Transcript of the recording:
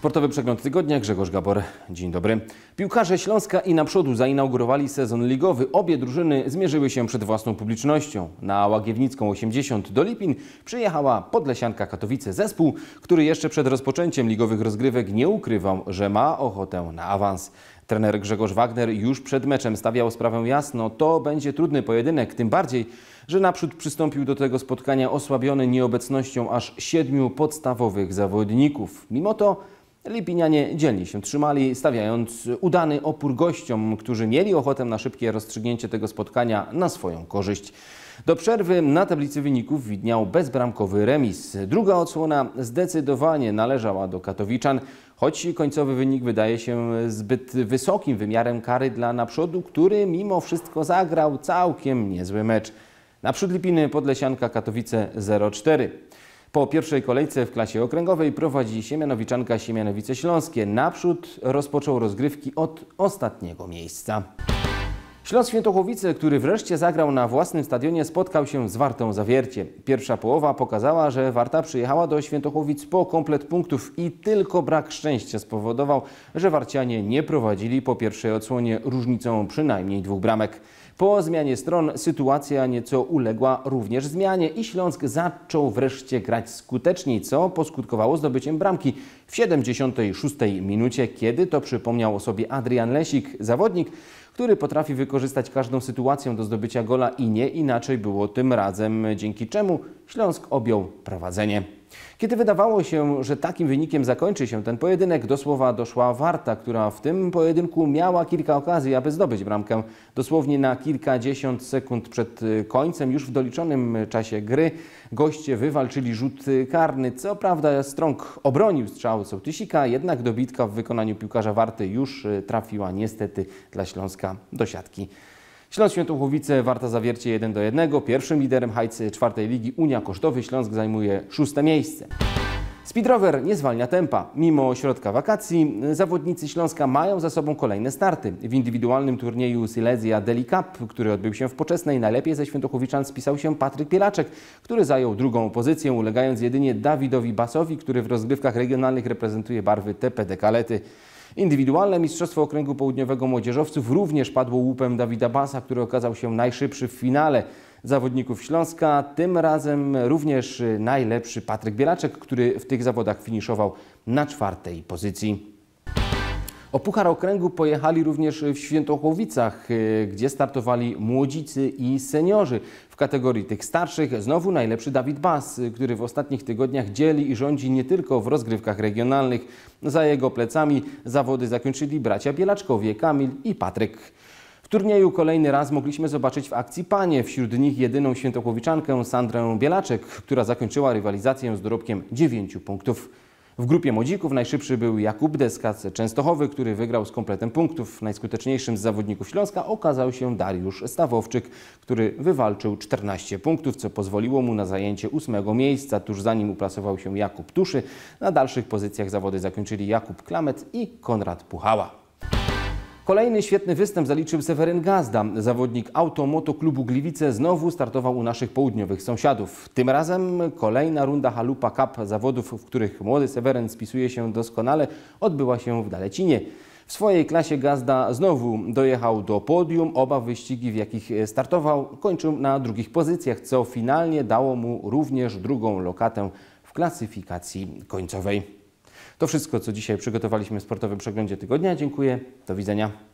Sportowy przegląd tygodnia, Grzegorz Gabor. Dzień dobry. Piłkarze Śląska i naprzodu zainaugurowali sezon ligowy. Obie drużyny zmierzyły się przed własną publicznością. Na Łagiewnicką 80 do Lipin przyjechała Podlesianka Katowice zespół, który jeszcze przed rozpoczęciem ligowych rozgrywek nie ukrywał, że ma ochotę na awans. Trener Grzegorz Wagner już przed meczem stawiał sprawę jasno. To będzie trudny pojedynek, tym bardziej, że naprzód przystąpił do tego spotkania osłabiony nieobecnością aż siedmiu podstawowych zawodników. Mimo to Lipinianie dzielnie się trzymali, stawiając udany opór gościom, którzy mieli ochotę na szybkie rozstrzygnięcie tego spotkania na swoją korzyść. Do przerwy na tablicy wyników widniał bezbramkowy remis. Druga odsłona zdecydowanie należała do Katowiczan, choć końcowy wynik wydaje się zbyt wysokim wymiarem kary dla naprzodu, który mimo wszystko zagrał całkiem niezły mecz. Naprzód Lipiny Podlesianka Katowice 0:4. 4 po pierwszej kolejce w klasie okręgowej prowadzi Siemianowiczanka Siemianowice Śląskie. Naprzód rozpoczął rozgrywki od ostatniego miejsca. Śląsk Świętochowice, który wreszcie zagrał na własnym stadionie, spotkał się z Wartą Zawiercie. Pierwsza połowa pokazała, że Warta przyjechała do Świętochowic po komplet punktów i tylko brak szczęścia spowodował, że Warcianie nie prowadzili po pierwszej odsłonie różnicą przynajmniej dwóch bramek. Po zmianie stron sytuacja nieco uległa również zmianie i Śląsk zaczął wreszcie grać skuteczniej, co poskutkowało zdobyciem bramki w 76 minucie, kiedy to przypomniał o sobie Adrian Lesik, zawodnik, który potrafi wykorzystać każdą sytuację do zdobycia gola i nie inaczej było tym razem, dzięki czemu Śląsk objął prowadzenie. Kiedy wydawało się, że takim wynikiem zakończy się ten pojedynek, do słowa doszła Warta, która w tym pojedynku miała kilka okazji, aby zdobyć bramkę. Dosłownie na kilkadziesiąt sekund przed y, końcem, już w doliczonym czasie gry, goście wywalczyli rzut karny. Co prawda Strąg obronił strzał Sołtysika, jednak dobitka w wykonaniu piłkarza Warty już y, trafiła niestety dla Śląska do siatki. Śląsk Świętochłowice, Warta Zawiercie 1 do 1. Pierwszym liderem hajcy czwartej ligi Unia Kosztowy Śląsk zajmuje szóste miejsce. Speedrower nie zwalnia tempa. Mimo środka wakacji zawodnicy Śląska mają za sobą kolejne starty. W indywidualnym turnieju Silesia Deli Cup, który odbył się w Poczesnej, najlepiej ze Świętochowiczan spisał się Patryk Pielaczek, który zajął drugą pozycję, ulegając jedynie Dawidowi Basowi, który w rozgrywkach regionalnych reprezentuje barwy TPD Kalety. Indywidualne Mistrzostwo Okręgu Południowego Młodzieżowców również padło łupem Dawida Basa, który okazał się najszybszy w finale zawodników Śląska. Tym razem również najlepszy Patryk Bielaczek, który w tych zawodach finiszował na czwartej pozycji. O Puchar Okręgu pojechali również w Świętochłowicach, y, gdzie startowali młodzicy i seniorzy. W kategorii tych starszych znowu najlepszy Dawid Bas, który w ostatnich tygodniach dzieli i rządzi nie tylko w rozgrywkach regionalnych. Za jego plecami zawody zakończyli bracia Bielaczkowie, Kamil i Patryk. W turnieju kolejny raz mogliśmy zobaczyć w akcji panie, wśród nich jedyną świętokłowiczankę Sandrę Bielaczek, która zakończyła rywalizację z dorobkiem 9 punktów. W grupie młodzików najszybszy był Jakub Deska Częstochowy, który wygrał z kompletem punktów. Najskuteczniejszym z zawodników Śląska okazał się Dariusz Stawowczyk, który wywalczył 14 punktów, co pozwoliło mu na zajęcie ósmego miejsca. Tuż zanim uplasował się Jakub Tuszy. Na dalszych pozycjach zawody zakończyli Jakub Klamet i Konrad Puchała. Kolejny świetny występ zaliczył Seweryn Gazda. Zawodnik Automoto Klubu Gliwice znowu startował u naszych południowych sąsiadów. Tym razem kolejna runda Halupa Cup zawodów, w których młody Seweryn spisuje się doskonale, odbyła się w Dalecinie. W swojej klasie Gazda znowu dojechał do podium. Oba wyścigi, w jakich startował, kończył na drugich pozycjach, co finalnie dało mu również drugą lokatę w klasyfikacji końcowej. To wszystko, co dzisiaj przygotowaliśmy w sportowym przeglądzie tygodnia. Dziękuję. Do widzenia.